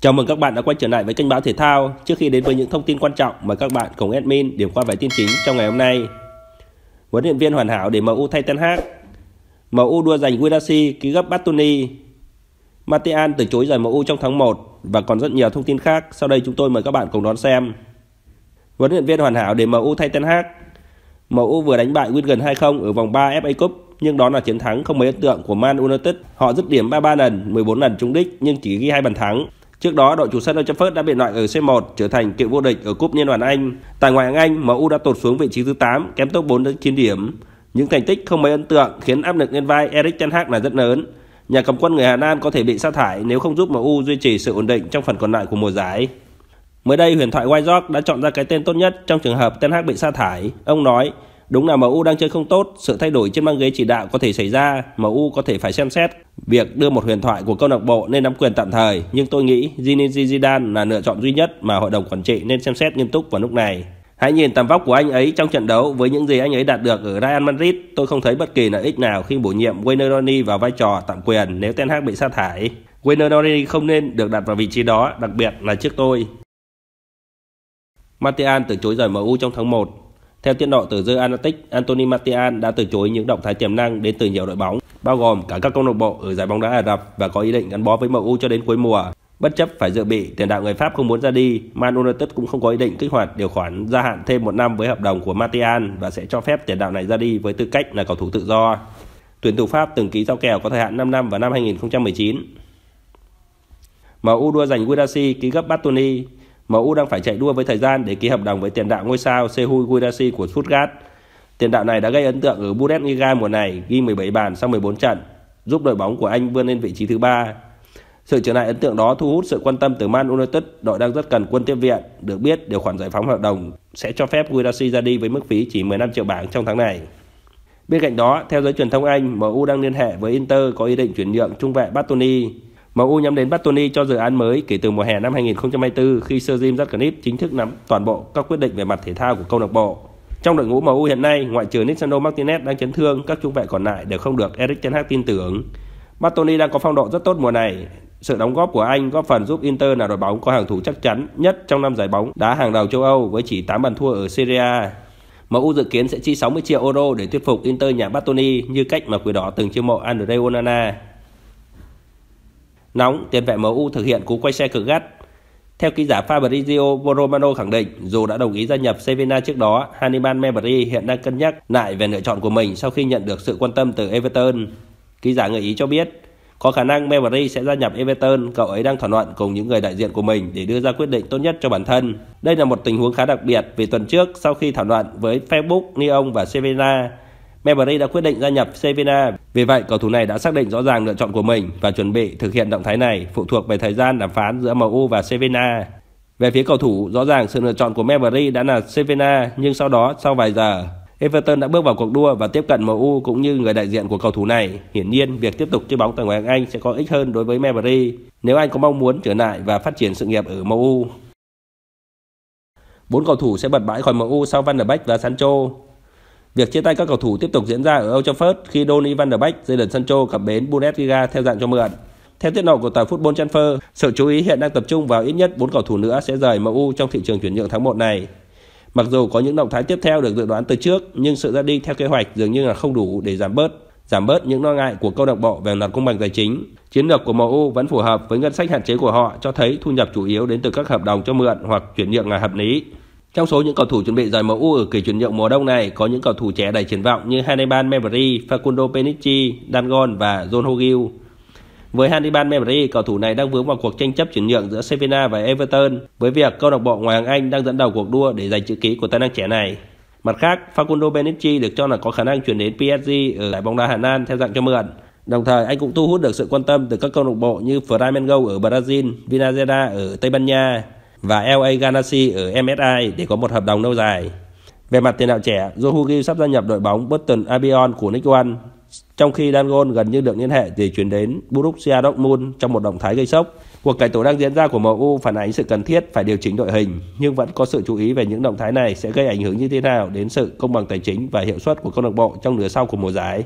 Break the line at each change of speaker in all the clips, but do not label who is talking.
Chào mừng các bạn đã quay trở lại với kênh báo thể thao. Trước khi đến với những thông tin quan trọng mời các bạn cùng admin điểm qua vài tin chính trong ngày hôm nay. Huấn luyện viên hoàn hảo để MU thay Ten Hag. MU đua giành Guirassy ký gấp Batoni. Matean từ chối rời MU trong tháng 1 và còn rất nhiều thông tin khác. Sau đây chúng tôi mời các bạn cùng đón xem. Huấn luyện viên hoàn hảo để MU thay Ten Hag. MU vừa đánh bại Wigan 2-0 ở vòng 3 FA Cup nhưng đó là chiến thắng không mấy ấn tượng của Man United. Họ dứt điểm 33 lần, 14 lần trúng đích nhưng chỉ ghi hai bàn thắng. Trước đó, đội chủ sân Old Trafford đã bị loại ở C1 trở thành cựu vô địch ở Cúp Liên đoàn Anh. Tại ngoại hạng Anh, MU đã tụt xuống vị trí thứ 8, kém top 4 đến 9 điểm. Những thành tích không mấy ấn tượng khiến áp lực lên vai Erik Ten Hag là rất lớn. Nhà cầm quân người Hà Lan có thể bị sa thải nếu không giúp MU duy trì sự ổn định trong phần còn lại của mùa giải. Mới đây, huyền thoại White đã chọn ra cái tên tốt nhất trong trường hợp Ten Hag bị sa thải. Ông nói, đúng là MU đang chơi không tốt, sự thay đổi trên băng ghế chỉ đạo có thể xảy ra, MU có thể phải xem xét Việc đưa một huyền thoại của câu lạc bộ lên nắm quyền tạm thời, nhưng tôi nghĩ Zinedine Zidane là lựa chọn duy nhất mà hội đồng quản trị nên xem xét nghiêm túc vào lúc này. Hãy nhìn tầm vóc của anh ấy trong trận đấu với những gì anh ấy đạt được ở Real Madrid. Tôi không thấy bất kỳ lợi ích nào khi bổ nhiệm Wayne Rooney vào vai trò tạm quyền nếu Ten Hag bị sa thải. Wayne Rooney không nên được đặt vào vị trí đó, đặc biệt là trước tôi. Martial từ chối rời MU trong tháng 1. Theo tiết lộ từ The Athletic, Anthony Martial đã từ chối những động thái tiềm năng đến từ nhiều đội bóng bao gồm cả các câu lạc bộ ở giải bóng đá Ả Rập và có ý định gắn bó với MU cho đến cuối mùa. Bất chấp phải dự bị, tiền đạo người Pháp không muốn ra đi, Man United cũng không có ý định kích hoạt điều khoản gia hạn thêm một năm với hợp đồng của Martial và sẽ cho phép tiền đạo này ra đi với tư cách là cầu thủ tự do. Tuyển thủ Pháp từng ký giao kèo có thời hạn 5 năm vào năm 2019. MU đua giành Guirassy ký gấp Batoni. MU đang phải chạy đua với thời gian để ký hợp đồng với tiền đạo ngôi sao Sehui Guirassy của Stuttgart Tiền đạo này đã gây ấn tượng ở Bundesliga mùa này, ghi 17 bàn sau 14 trận, giúp đội bóng của Anh vươn lên vị trí thứ ba. Sự trở lại ấn tượng đó thu hút sự quan tâm từ Man United, đội đang rất cần quân tiếp viện. Được biết, điều khoản giải phóng hợp đồng sẽ cho phép Guirassy ra đi với mức phí chỉ 15 triệu bảng trong tháng này. Bên cạnh đó, theo giới truyền thông Anh, MU đang liên hệ với Inter có ý định chuyển nhượng trung vệ Battoni. MU nhắm đến Battoni cho dự án mới kể từ mùa hè năm 2024 khi Sir Jim Ratcliffe chính thức nắm toàn bộ các quyết định về mặt thể thao của câu lạc bộ. Trong đội ngũ MU hiện nay, ngoại trừ Nisano Martinez đang chấn thương, các trung vệ còn lại đều không được Erik ten Hag tin tưởng. Bartoli đang có phong độ rất tốt mùa này. Sự đóng góp của anh góp phần giúp Inter là đội bóng có hàng thủ chắc chắn nhất trong năm giải bóng đá hàng đầu châu Âu với chỉ 8 bàn thua ở Serie A. MU dự kiến sẽ chi 60 triệu euro để thuyết phục Inter nhà Bartoni như cách mà quỷ đỏ từng chiêu mộ Andre Onana. Nóng, tiền vệ MU thực hiện cú quay xe cực gắt, theo ký giả Fabrizio Romano khẳng định, dù đã đồng ý gia nhập Sevilla trước đó, Hannibal Mebri hiện đang cân nhắc lại về lựa chọn của mình sau khi nhận được sự quan tâm từ Everton. Ký giả người Ý cho biết, có khả năng Mebri sẽ gia nhập Everton, cậu ấy đang thảo luận cùng những người đại diện của mình để đưa ra quyết định tốt nhất cho bản thân. Đây là một tình huống khá đặc biệt vì tuần trước sau khi thảo luận với Facebook, Lyon và Sevilla, Mbappé đã quyết định gia nhập Sevilla. Vì vậy, cầu thủ này đã xác định rõ ràng lựa chọn của mình và chuẩn bị thực hiện động thái này phụ thuộc về thời gian đàm phán giữa MU và Sevilla. Về phía cầu thủ, rõ ràng sự lựa chọn của Mbappé đã là Sevilla, nhưng sau đó, sau vài giờ, Everton đã bước vào cuộc đua và tiếp cận MU cũng như người đại diện của cầu thủ này. Hiển nhiên, việc tiếp tục chơi bóng tại ngoại hạng Anh sẽ có ích hơn đối với Mbappé nếu anh có mong muốn trở lại và phát triển sự nghiệp ở MU. Bốn cầu thủ sẽ bật bãi khỏi MU sau Van der Beek và Sancho. Việc chia tay các cầu thủ tiếp tục diễn ra ở Old Trafford khi Donny van der Beek, Jadon Sancho cặp bến Bundesliga theo dạng cho mượn. Theo tiết lộ của tờ Football Transfer, sự chú ý hiện đang tập trung vào ít nhất 4 cầu thủ nữa sẽ rời MU trong thị trường chuyển nhượng tháng 1 này. Mặc dù có những động thái tiếp theo được dự đoán từ trước, nhưng sự ra đi theo kế hoạch dường như là không đủ để giảm bớt giảm bớt những lo ngại của câu lạc bộ về mặt công bằng tài chính. Chiến lược của MU vẫn phù hợp với ngân sách hạn chế của họ cho thấy thu nhập chủ yếu đến từ các hợp đồng cho mượn hoặc chuyển nhượng là hợp lý. Trong số những cầu thủ chuẩn bị rời MU ở kỳ chuyển nhượng mùa đông này có những cầu thủ trẻ đầy triển vọng như Hannibal Mebri, Facundo Penici, Dangon và John Hogill. Với Hannibal Mebri, cầu thủ này đang vướng vào cuộc tranh chấp chuyển nhượng giữa Sevilla và Everton với việc câu lạc bộ ngoại hạng Anh đang dẫn đầu cuộc đua để giành chữ ký của tài năng trẻ này. Mặt khác, Facundo Penici được cho là có khả năng chuyển đến PSG ở giải bóng đá Hà Lan theo dạng cho mượn. Đồng thời, anh cũng thu hút được sự quan tâm từ các câu lạc bộ như Flamengo ở Brazil, Vinazeda ở Tây Ban Nha, và LA Galaxy ở MSI để có một hợp đồng lâu dài. Về mặt tiền đạo trẻ, Joe sắp gia nhập đội bóng Burton Albion của Nick One, trong khi Dangon gần như được liên hệ để chuyển đến Borussia Dortmund trong một động thái gây sốc. Cuộc cải tổ đang diễn ra của MU phản ánh sự cần thiết phải điều chỉnh đội hình, nhưng vẫn có sự chú ý về những động thái này sẽ gây ảnh hưởng như thế nào đến sự công bằng tài chính và hiệu suất của câu lạc bộ trong nửa sau của mùa giải.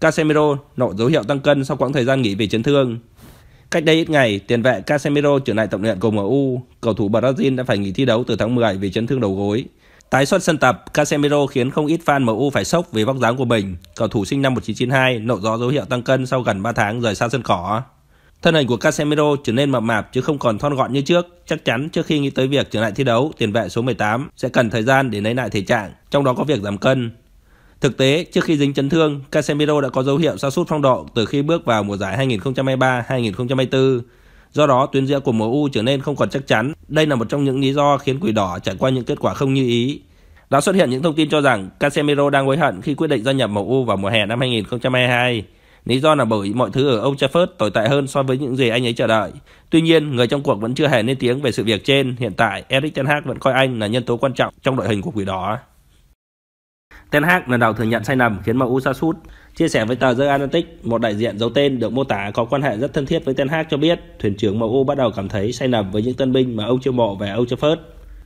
Casemiro nộ dấu hiệu tăng cân sau quãng thời gian nghỉ vì chấn thương. Cách đây ít ngày, tiền vệ Casemiro trở lại tập luyện cùng MU, cầu thủ Brazil đã phải nghỉ thi đấu từ tháng 10 vì chấn thương đầu gối. Tái xuất sân tập, Casemiro khiến không ít fan MU phải sốc vì vóc dáng của mình. Cầu thủ sinh năm 1992 nộ rõ dấu hiệu tăng cân sau gần 3 tháng rời xa sân cỏ. Thân hình của Casemiro trở nên mập mạp chứ không còn thon gọn như trước. Chắc chắn trước khi nghĩ tới việc trở lại thi đấu, tiền vệ số 18 sẽ cần thời gian để lấy lại thể trạng, trong đó có việc giảm cân. Thực tế, trước khi dính chấn thương, Casemiro đã có dấu hiệu sa sút phong độ từ khi bước vào mùa giải 2023-2024. Do đó, tuyến giữa của MU trở nên không còn chắc chắn. Đây là một trong những lý do khiến Quỷ Đỏ trải qua những kết quả không như ý. Đã xuất hiện những thông tin cho rằng Casemiro đang hối hận khi quyết định gia nhập MU vào mùa hè năm 2022. Lý do là bởi mọi thứ ở Old Trafford tồi tệ hơn so với những gì anh ấy chờ đợi. Tuy nhiên, người trong cuộc vẫn chưa hề lên tiếng về sự việc trên. Hiện tại, Erik Ten Hag vẫn coi anh là nhân tố quan trọng trong đội hình của Quỷ Đỏ. Ten Hag lần đầu thừa nhận sai lầm khiến MU sa sút. Chia sẻ với tờ The Atlantic, một đại diện giấu tên được mô tả có quan hệ rất thân thiết với Ten Hag cho biết, thuyền trưởng MU bắt đầu cảm thấy sai lầm với những tân binh mà ông chiêu mộ về Old Trafford.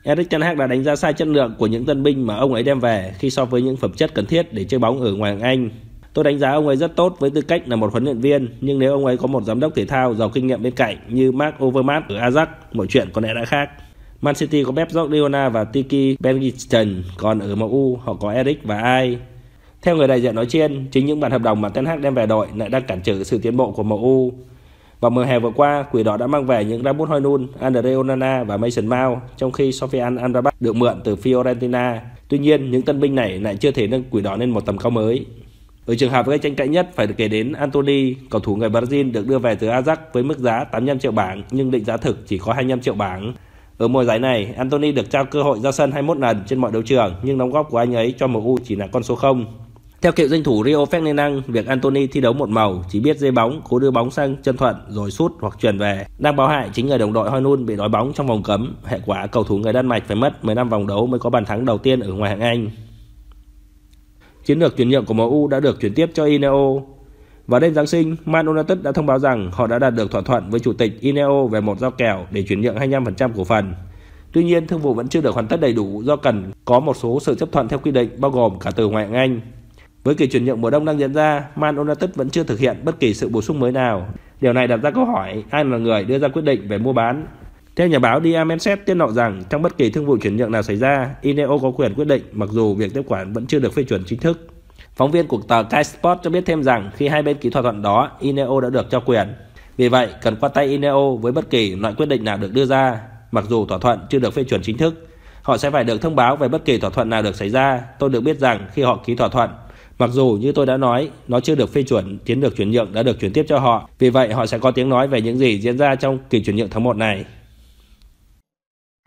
Eric Ten Hag đã đánh giá sai chất lượng của những tân binh mà ông ấy đem về khi so với những phẩm chất cần thiết để chơi bóng ở ngoài Anh. Tôi đánh giá ông ấy rất tốt với tư cách là một huấn luyện viên, nhưng nếu ông ấy có một giám đốc thể thao giàu kinh nghiệm bên cạnh như Mark Overmars ở Ajax, mọi chuyện có lẽ đã khác. Man City có Pep Guardiola và Tiki Benjamin, còn ở MU họ có Eric và Ai. Theo người đại diện nói trên, chính những bản hợp đồng mà Ten Hag đem về đội lại đang cản trở sự tiến bộ của MU. Vào mùa hè vừa qua, quỷ đỏ đã mang về những Ramos Hojlund, Andre Onana và Mason Mount, trong khi Sofian Amrabat được mượn từ Fiorentina. Tuy nhiên, những tân binh này lại chưa thể nâng quỷ đỏ lên một tầm cao mới. Ở trường hợp gây tranh cãi nhất phải được kể đến Anthony, cầu thủ người Brazil được đưa về từ Ajax với mức giá 85 triệu bảng nhưng định giá thực chỉ có 25 triệu bảng. Ở mùa giải này, Anthony được trao cơ hội ra sân 21 lần trên mọi đấu trường nhưng đóng góp của anh ấy cho MU chỉ là con số 0. Theo cựu danh thủ Rio Ferdinand, việc Anthony thi đấu một màu, chỉ biết dây bóng, cố đưa bóng sang chân thuận rồi sút hoặc chuyển về, đang báo hại chính người đồng đội Hoylund bị đói bóng trong vòng cấm. Hệ quả cầu thủ người Đan Mạch phải mất 15 vòng đấu mới có bàn thắng đầu tiên ở ngoài hạng Anh. Chiến lược chuyển nhượng của MU đã được chuyển tiếp cho Ineo. Vào đêm Giáng sinh, Man United đã thông báo rằng họ đã đạt được thỏa thuận với chủ tịch Ineo về một giao kèo để chuyển nhượng 25% cổ phần. Tuy nhiên, thương vụ vẫn chưa được hoàn tất đầy đủ do cần có một số sự chấp thuận theo quy định bao gồm cả từ ngoại hạng Anh. Với kỳ chuyển nhượng mùa đông đang diễn ra, Man United vẫn chưa thực hiện bất kỳ sự bổ sung mới nào. Điều này đặt ra câu hỏi ai là người đưa ra quyết định về mua bán. Theo nhà báo Diamenset tiết lộ rằng trong bất kỳ thương vụ chuyển nhượng nào xảy ra, Ineo có quyền quyết định mặc dù việc tiếp quản vẫn chưa được phê chuẩn chính thức. Phóng viên của tờ Kai Sport cho biết thêm rằng khi hai bên ký thỏa thuận đó, Ineo đã được cho quyền. Vì vậy, cần qua tay Ineo với bất kỳ loại quyết định nào được đưa ra, mặc dù thỏa thuận chưa được phê chuẩn chính thức. Họ sẽ phải được thông báo về bất kỳ thỏa thuận nào được xảy ra. Tôi được biết rằng khi họ ký thỏa thuận, mặc dù như tôi đã nói, nó chưa được phê chuẩn, chiến lược chuyển nhượng đã được chuyển tiếp cho họ. Vì vậy, họ sẽ có tiếng nói về những gì diễn ra trong kỳ chuyển nhượng tháng 1 này.